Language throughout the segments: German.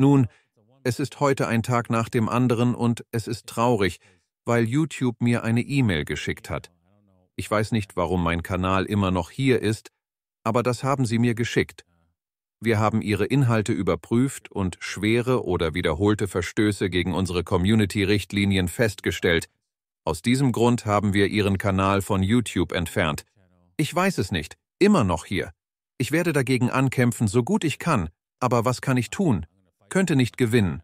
Nun, es ist heute ein Tag nach dem anderen und es ist traurig, weil YouTube mir eine E-Mail geschickt hat. Ich weiß nicht, warum mein Kanal immer noch hier ist, aber das haben sie mir geschickt. Wir haben ihre Inhalte überprüft und schwere oder wiederholte Verstöße gegen unsere Community-Richtlinien festgestellt. Aus diesem Grund haben wir ihren Kanal von YouTube entfernt. Ich weiß es nicht, immer noch hier. Ich werde dagegen ankämpfen, so gut ich kann, aber was kann ich tun? könnte nicht gewinnen.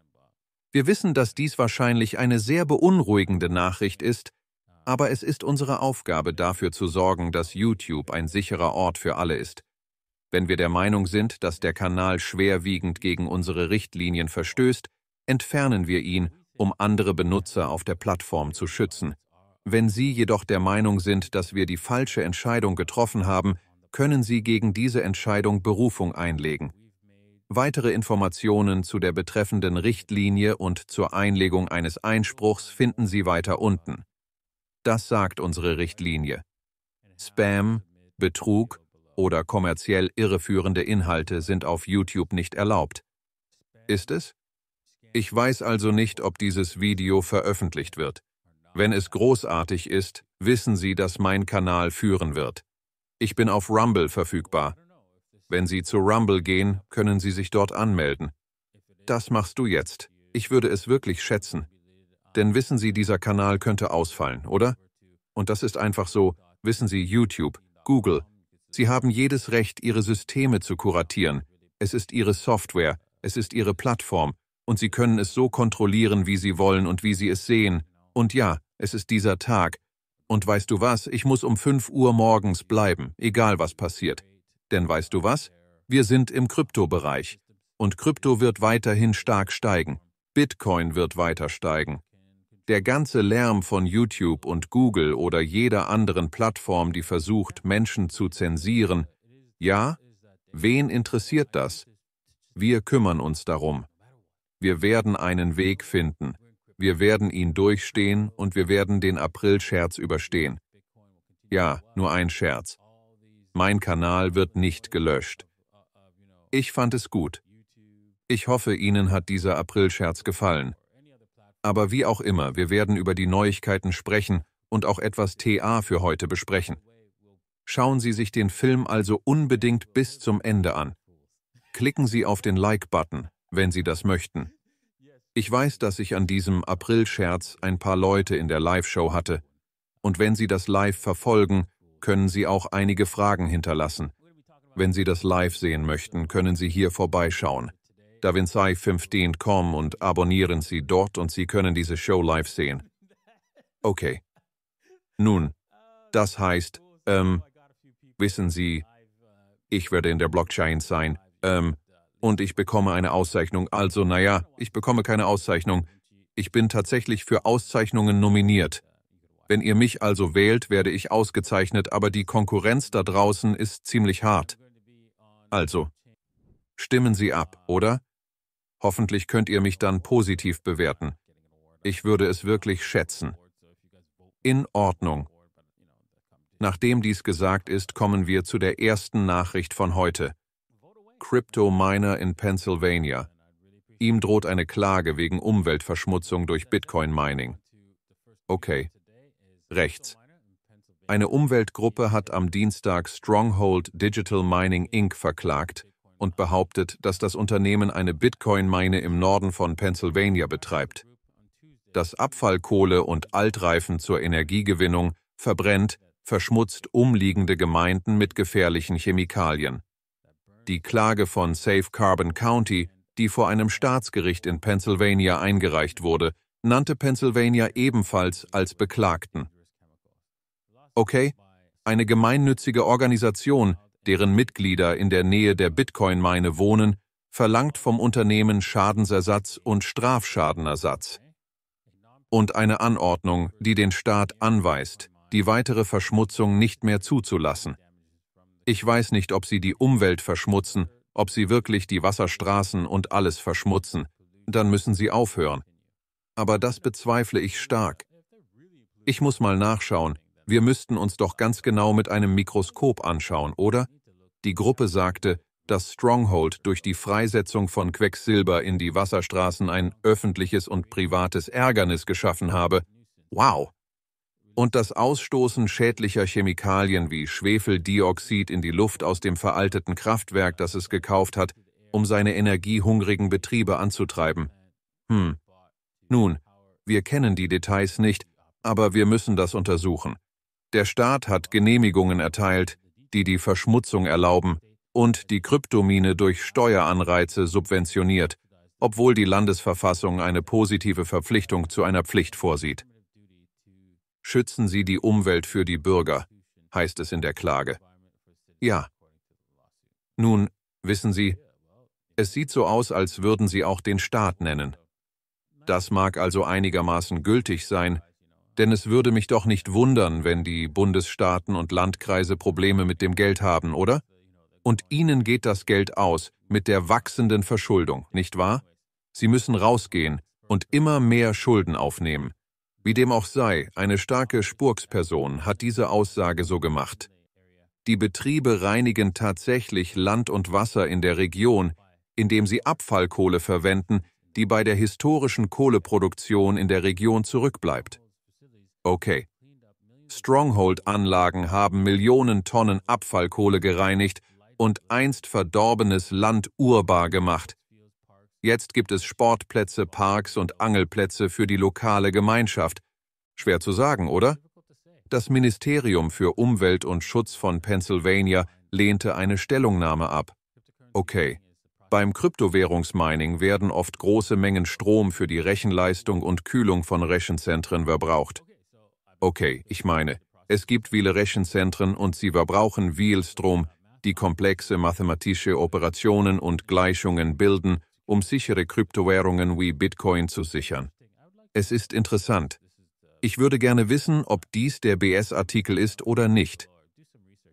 Wir wissen, dass dies wahrscheinlich eine sehr beunruhigende Nachricht ist, aber es ist unsere Aufgabe, dafür zu sorgen, dass YouTube ein sicherer Ort für alle ist. Wenn wir der Meinung sind, dass der Kanal schwerwiegend gegen unsere Richtlinien verstößt, entfernen wir ihn, um andere Benutzer auf der Plattform zu schützen. Wenn Sie jedoch der Meinung sind, dass wir die falsche Entscheidung getroffen haben, können Sie gegen diese Entscheidung Berufung einlegen. Weitere Informationen zu der betreffenden Richtlinie und zur Einlegung eines Einspruchs finden Sie weiter unten. Das sagt unsere Richtlinie. Spam, Betrug oder kommerziell irreführende Inhalte sind auf YouTube nicht erlaubt. Ist es? Ich weiß also nicht, ob dieses Video veröffentlicht wird. Wenn es großartig ist, wissen Sie, dass mein Kanal führen wird. Ich bin auf Rumble verfügbar wenn Sie zu Rumble gehen, können Sie sich dort anmelden. Das machst du jetzt. Ich würde es wirklich schätzen. Denn wissen Sie, dieser Kanal könnte ausfallen, oder? Und das ist einfach so, wissen Sie, YouTube, Google, Sie haben jedes Recht, Ihre Systeme zu kuratieren. Es ist Ihre Software, es ist Ihre Plattform, und Sie können es so kontrollieren, wie Sie wollen und wie Sie es sehen. Und ja, es ist dieser Tag. Und weißt du was, ich muss um 5 Uhr morgens bleiben, egal was passiert. Denn weißt du was? Wir sind im Kryptobereich. Und Krypto wird weiterhin stark steigen. Bitcoin wird weiter steigen. Der ganze Lärm von YouTube und Google oder jeder anderen Plattform, die versucht, Menschen zu zensieren, ja, wen interessiert das? Wir kümmern uns darum. Wir werden einen Weg finden. Wir werden ihn durchstehen und wir werden den April-Scherz überstehen. Ja, nur ein Scherz. Mein Kanal wird nicht gelöscht. Ich fand es gut. Ich hoffe, Ihnen hat dieser April-Scherz gefallen. Aber wie auch immer, wir werden über die Neuigkeiten sprechen und auch etwas TA für heute besprechen. Schauen Sie sich den Film also unbedingt bis zum Ende an. Klicken Sie auf den Like-Button, wenn Sie das möchten. Ich weiß, dass ich an diesem April-Scherz ein paar Leute in der Live-Show hatte. Und wenn Sie das live verfolgen, können Sie auch einige Fragen hinterlassen. Wenn Sie das live sehen möchten, können Sie hier vorbeischauen. davinci 15com und abonnieren Sie dort und Sie können diese Show live sehen. Okay. Nun, das heißt, ähm, wissen Sie, ich werde in der Blockchain sein, ähm, und ich bekomme eine Auszeichnung. Also, naja, ich bekomme keine Auszeichnung. Ich bin tatsächlich für Auszeichnungen nominiert. Wenn ihr mich also wählt, werde ich ausgezeichnet, aber die Konkurrenz da draußen ist ziemlich hart. Also, stimmen Sie ab, oder? Hoffentlich könnt ihr mich dann positiv bewerten. Ich würde es wirklich schätzen. In Ordnung. Nachdem dies gesagt ist, kommen wir zu der ersten Nachricht von heute. Crypto Miner in Pennsylvania. Ihm droht eine Klage wegen Umweltverschmutzung durch Bitcoin Mining. Okay, rechts. Eine Umweltgruppe hat am Dienstag Stronghold Digital Mining Inc. verklagt und behauptet, dass das Unternehmen eine Bitcoin-Mine im Norden von Pennsylvania betreibt. Das Abfallkohle und Altreifen zur Energiegewinnung verbrennt, verschmutzt umliegende Gemeinden mit gefährlichen Chemikalien. Die Klage von Safe Carbon County, die vor einem Staatsgericht in Pennsylvania eingereicht wurde, nannte Pennsylvania ebenfalls als Beklagten okay? Eine gemeinnützige Organisation, deren Mitglieder in der Nähe der bitcoin meine wohnen, verlangt vom Unternehmen Schadensersatz und Strafschadenersatz. Und eine Anordnung, die den Staat anweist, die weitere Verschmutzung nicht mehr zuzulassen. Ich weiß nicht, ob sie die Umwelt verschmutzen, ob sie wirklich die Wasserstraßen und alles verschmutzen. Dann müssen sie aufhören. Aber das bezweifle ich stark. Ich muss mal nachschauen, wir müssten uns doch ganz genau mit einem Mikroskop anschauen, oder? Die Gruppe sagte, dass Stronghold durch die Freisetzung von Quecksilber in die Wasserstraßen ein öffentliches und privates Ärgernis geschaffen habe. Wow! Und das Ausstoßen schädlicher Chemikalien wie Schwefeldioxid in die Luft aus dem veralteten Kraftwerk, das es gekauft hat, um seine energiehungrigen Betriebe anzutreiben. Hm. Nun, wir kennen die Details nicht, aber wir müssen das untersuchen. Der Staat hat Genehmigungen erteilt, die die Verschmutzung erlauben und die Kryptomine durch Steueranreize subventioniert, obwohl die Landesverfassung eine positive Verpflichtung zu einer Pflicht vorsieht. Schützen Sie die Umwelt für die Bürger, heißt es in der Klage. Ja. Nun, wissen Sie, es sieht so aus, als würden Sie auch den Staat nennen. Das mag also einigermaßen gültig sein, denn es würde mich doch nicht wundern, wenn die Bundesstaaten und Landkreise Probleme mit dem Geld haben, oder? Und ihnen geht das Geld aus mit der wachsenden Verschuldung, nicht wahr? Sie müssen rausgehen und immer mehr Schulden aufnehmen. Wie dem auch sei, eine starke Spurksperson hat diese Aussage so gemacht. Die Betriebe reinigen tatsächlich Land und Wasser in der Region, indem sie Abfallkohle verwenden, die bei der historischen Kohleproduktion in der Region zurückbleibt. Okay. Stronghold-Anlagen haben Millionen Tonnen Abfallkohle gereinigt und einst verdorbenes Land urbar gemacht. Jetzt gibt es Sportplätze, Parks und Angelplätze für die lokale Gemeinschaft. Schwer zu sagen, oder? Das Ministerium für Umwelt und Schutz von Pennsylvania lehnte eine Stellungnahme ab. Okay. Beim Kryptowährungsmining werden oft große Mengen Strom für die Rechenleistung und Kühlung von Rechenzentren verbraucht. Okay, ich meine, es gibt viele Rechenzentren und sie verbrauchen viel Strom, die komplexe mathematische Operationen und Gleichungen bilden, um sichere Kryptowährungen wie Bitcoin zu sichern. Es ist interessant. Ich würde gerne wissen, ob dies der BS-Artikel ist oder nicht.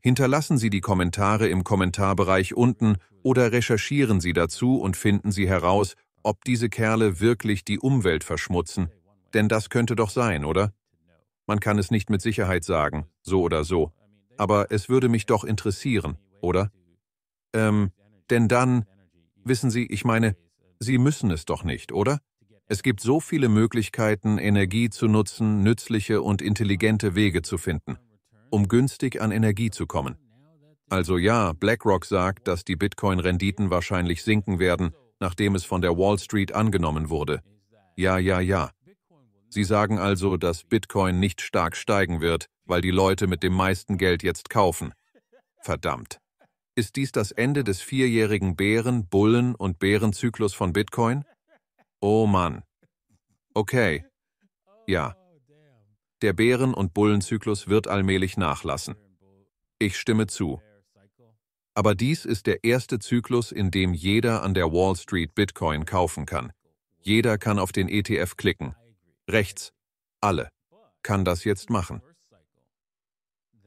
Hinterlassen Sie die Kommentare im Kommentarbereich unten oder recherchieren Sie dazu und finden Sie heraus, ob diese Kerle wirklich die Umwelt verschmutzen. Denn das könnte doch sein, oder? Man kann es nicht mit Sicherheit sagen, so oder so. Aber es würde mich doch interessieren, oder? Ähm, denn dann, wissen Sie, ich meine, Sie müssen es doch nicht, oder? Es gibt so viele Möglichkeiten, Energie zu nutzen, nützliche und intelligente Wege zu finden, um günstig an Energie zu kommen. Also ja, BlackRock sagt, dass die Bitcoin-Renditen wahrscheinlich sinken werden, nachdem es von der Wall Street angenommen wurde. Ja, ja, ja. Sie sagen also, dass Bitcoin nicht stark steigen wird, weil die Leute mit dem meisten Geld jetzt kaufen. Verdammt. Ist dies das Ende des vierjährigen Bären-, Bullen- und Bärenzyklus von Bitcoin? Oh Mann. Okay. Ja. Der Bären- und Bullenzyklus wird allmählich nachlassen. Ich stimme zu. Aber dies ist der erste Zyklus, in dem jeder an der Wall Street Bitcoin kaufen kann. Jeder kann auf den ETF klicken rechts, alle, kann das jetzt machen.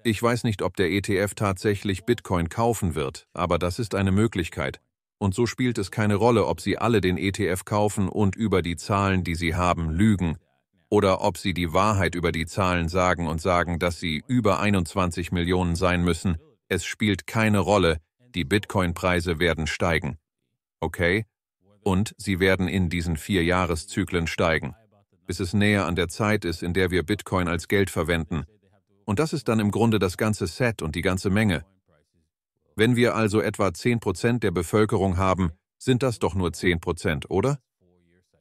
Ich weiß nicht, ob der ETF tatsächlich Bitcoin kaufen wird, aber das ist eine Möglichkeit. Und so spielt es keine Rolle, ob Sie alle den ETF kaufen und über die Zahlen, die Sie haben, lügen, oder ob Sie die Wahrheit über die Zahlen sagen und sagen, dass Sie über 21 Millionen sein müssen. Es spielt keine Rolle, die Bitcoin-Preise werden steigen. Okay? Und sie werden in diesen vier Jahreszyklen steigen bis es näher an der Zeit ist, in der wir Bitcoin als Geld verwenden. Und das ist dann im Grunde das ganze Set und die ganze Menge. Wenn wir also etwa 10% der Bevölkerung haben, sind das doch nur 10%, oder?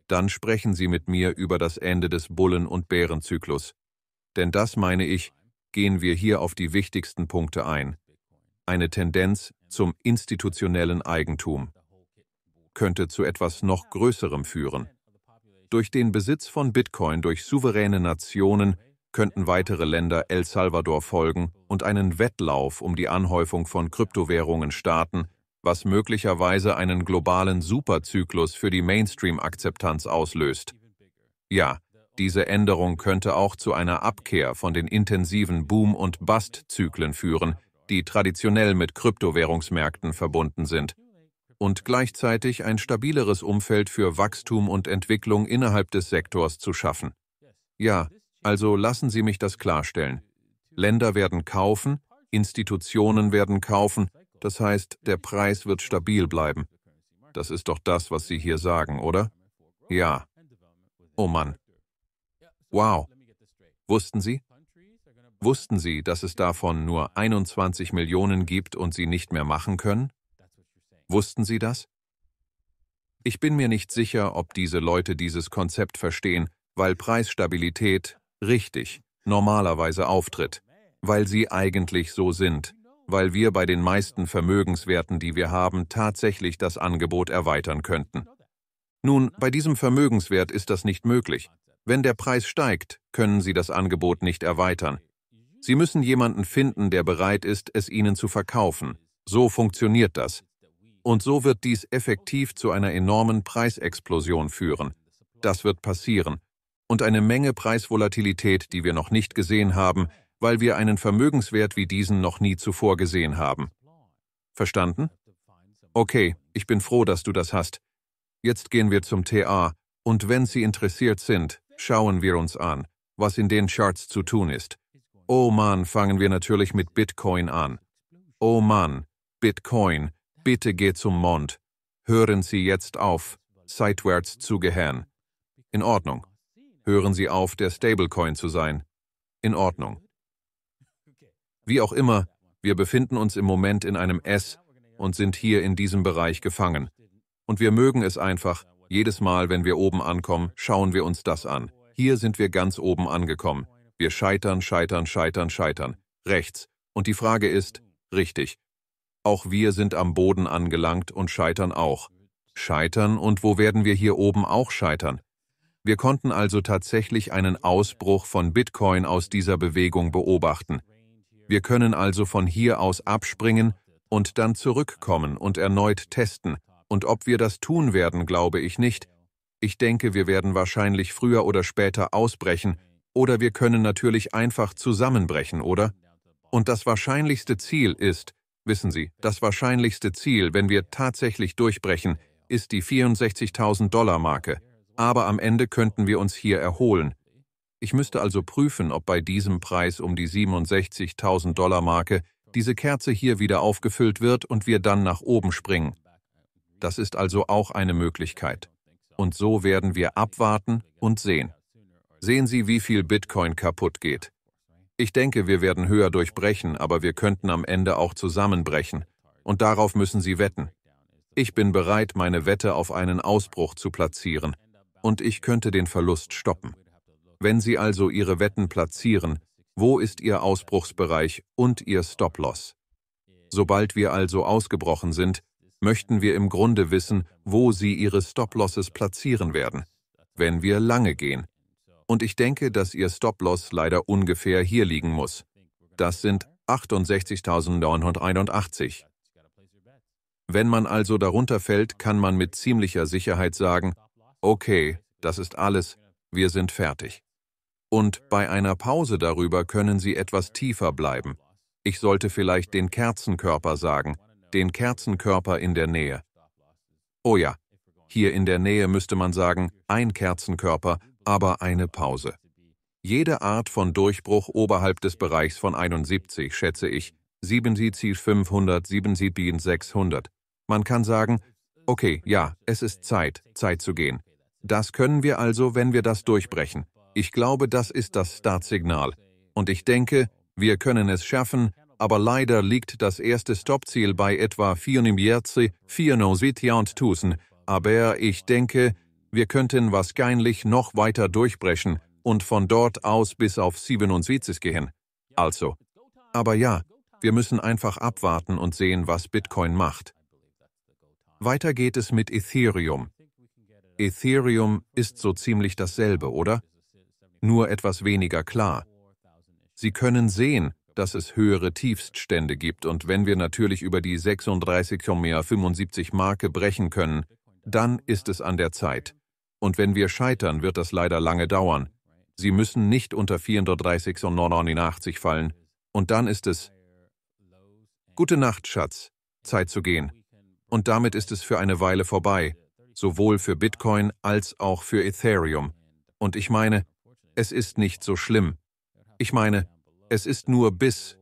Dann sprechen Sie mit mir über das Ende des Bullen- und Bärenzyklus. Denn das meine ich, gehen wir hier auf die wichtigsten Punkte ein. Eine Tendenz zum institutionellen Eigentum könnte zu etwas noch Größerem führen. Durch den Besitz von Bitcoin durch souveräne Nationen könnten weitere Länder El Salvador folgen und einen Wettlauf um die Anhäufung von Kryptowährungen starten, was möglicherweise einen globalen Superzyklus für die Mainstream-Akzeptanz auslöst. Ja, diese Änderung könnte auch zu einer Abkehr von den intensiven Boom- und Bust-Zyklen führen, die traditionell mit Kryptowährungsmärkten verbunden sind und gleichzeitig ein stabileres Umfeld für Wachstum und Entwicklung innerhalb des Sektors zu schaffen. Ja, also lassen Sie mich das klarstellen. Länder werden kaufen, Institutionen werden kaufen, das heißt, der Preis wird stabil bleiben. Das ist doch das, was Sie hier sagen, oder? Ja. Oh Mann. Wow. Wussten Sie? Wussten Sie, dass es davon nur 21 Millionen gibt und Sie nicht mehr machen können? Wussten Sie das? Ich bin mir nicht sicher, ob diese Leute dieses Konzept verstehen, weil Preisstabilität richtig normalerweise auftritt, weil sie eigentlich so sind, weil wir bei den meisten Vermögenswerten, die wir haben, tatsächlich das Angebot erweitern könnten. Nun, bei diesem Vermögenswert ist das nicht möglich. Wenn der Preis steigt, können Sie das Angebot nicht erweitern. Sie müssen jemanden finden, der bereit ist, es Ihnen zu verkaufen. So funktioniert das. Und so wird dies effektiv zu einer enormen Preisexplosion führen. Das wird passieren. Und eine Menge Preisvolatilität, die wir noch nicht gesehen haben, weil wir einen Vermögenswert wie diesen noch nie zuvor gesehen haben. Verstanden? Okay, ich bin froh, dass du das hast. Jetzt gehen wir zum TA und wenn Sie interessiert sind, schauen wir uns an, was in den Charts zu tun ist. Oh Mann, fangen wir natürlich mit Bitcoin an. Oh Mann, Bitcoin, Bitte geh zum Mond. Hören Sie jetzt auf, seitwärts zu gehen. In Ordnung. Hören Sie auf, der Stablecoin zu sein. In Ordnung. Wie auch immer, wir befinden uns im Moment in einem S und sind hier in diesem Bereich gefangen. Und wir mögen es einfach, jedes Mal, wenn wir oben ankommen, schauen wir uns das an. Hier sind wir ganz oben angekommen. Wir scheitern, scheitern, scheitern, scheitern. Rechts. Und die Frage ist, richtig, auch wir sind am Boden angelangt und scheitern auch. Scheitern und wo werden wir hier oben auch scheitern? Wir konnten also tatsächlich einen Ausbruch von Bitcoin aus dieser Bewegung beobachten. Wir können also von hier aus abspringen und dann zurückkommen und erneut testen. Und ob wir das tun werden, glaube ich nicht. Ich denke, wir werden wahrscheinlich früher oder später ausbrechen, oder wir können natürlich einfach zusammenbrechen, oder? Und das wahrscheinlichste Ziel ist, Wissen Sie, das wahrscheinlichste Ziel, wenn wir tatsächlich durchbrechen, ist die 64.000 Dollar Marke. Aber am Ende könnten wir uns hier erholen. Ich müsste also prüfen, ob bei diesem Preis um die 67.000 Dollar Marke diese Kerze hier wieder aufgefüllt wird und wir dann nach oben springen. Das ist also auch eine Möglichkeit. Und so werden wir abwarten und sehen. Sehen Sie, wie viel Bitcoin kaputt geht. Ich denke, wir werden höher durchbrechen, aber wir könnten am Ende auch zusammenbrechen. Und darauf müssen Sie wetten. Ich bin bereit, meine Wette auf einen Ausbruch zu platzieren. Und ich könnte den Verlust stoppen. Wenn Sie also Ihre Wetten platzieren, wo ist Ihr Ausbruchsbereich und Ihr Stop-Loss? Sobald wir also ausgebrochen sind, möchten wir im Grunde wissen, wo Sie Ihre Stop-Losses platzieren werden. Wenn wir lange gehen, und ich denke, dass Ihr Stop-Loss leider ungefähr hier liegen muss. Das sind 68.981. Wenn man also darunter fällt, kann man mit ziemlicher Sicherheit sagen, okay, das ist alles, wir sind fertig. Und bei einer Pause darüber können Sie etwas tiefer bleiben. Ich sollte vielleicht den Kerzenkörper sagen, den Kerzenkörper in der Nähe. Oh ja, hier in der Nähe müsste man sagen, ein Kerzenkörper, aber eine Pause. Jede Art von Durchbruch oberhalb des Bereichs von 71, schätze ich, 7 Sie Ziel 500, 7 Sie Bien 600. Man kann sagen, okay, ja, es ist Zeit, Zeit zu gehen. Das können wir also, wenn wir das durchbrechen. Ich glaube, das ist das Startsignal. Und ich denke, wir können es schaffen, aber leider liegt das erste Stoppziel bei etwa 4 4 und 94.000. Aber ich denke, wir könnten wahrscheinlich noch weiter durchbrechen und von dort aus bis auf 77 gehen. Also. Aber ja, wir müssen einfach abwarten und sehen, was Bitcoin macht. Weiter geht es mit Ethereum. Ethereum ist so ziemlich dasselbe, oder? Nur etwas weniger klar. Sie können sehen, dass es höhere Tiefststände gibt und wenn wir natürlich über die 36,75 Marke brechen können, dann ist es an der Zeit. Und wenn wir scheitern, wird das leider lange dauern. Sie müssen nicht unter 430 und 89 fallen. Und dann ist es Gute Nacht, Schatz. Zeit zu gehen. Und damit ist es für eine Weile vorbei, sowohl für Bitcoin als auch für Ethereum. Und ich meine, es ist nicht so schlimm. Ich meine, es ist nur bis,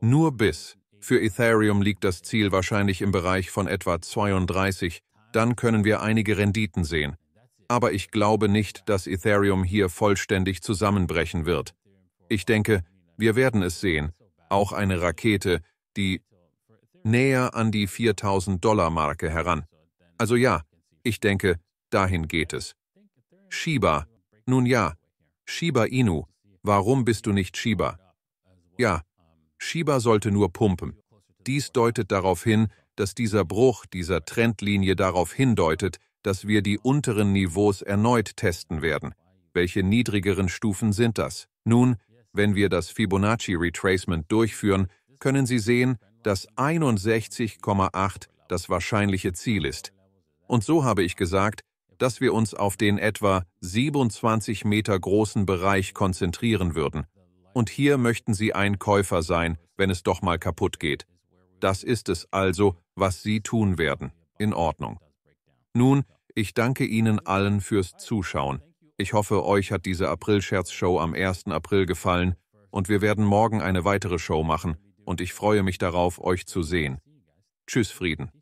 nur bis. Für Ethereum liegt das Ziel wahrscheinlich im Bereich von etwa 32, dann können wir einige Renditen sehen aber ich glaube nicht, dass Ethereum hier vollständig zusammenbrechen wird. Ich denke, wir werden es sehen. Auch eine Rakete, die näher an die 4000 Dollar Marke heran. Also ja, ich denke, dahin geht es. Shiba. Nun ja. Shiba Inu. Warum bist du nicht Shiba? Ja. Shiba sollte nur pumpen. Dies deutet darauf hin, dass dieser Bruch dieser Trendlinie darauf hindeutet, dass wir die unteren Niveaus erneut testen werden. Welche niedrigeren Stufen sind das? Nun, wenn wir das Fibonacci Retracement durchführen, können Sie sehen, dass 61,8 das wahrscheinliche Ziel ist. Und so habe ich gesagt, dass wir uns auf den etwa 27 Meter großen Bereich konzentrieren würden. Und hier möchten Sie ein Käufer sein, wenn es doch mal kaputt geht. Das ist es also, was Sie tun werden. In Ordnung. Nun, ich danke Ihnen allen fürs Zuschauen. Ich hoffe, euch hat diese April-Scherz-Show am 1. April gefallen und wir werden morgen eine weitere Show machen und ich freue mich darauf, euch zu sehen. Tschüss, Frieden.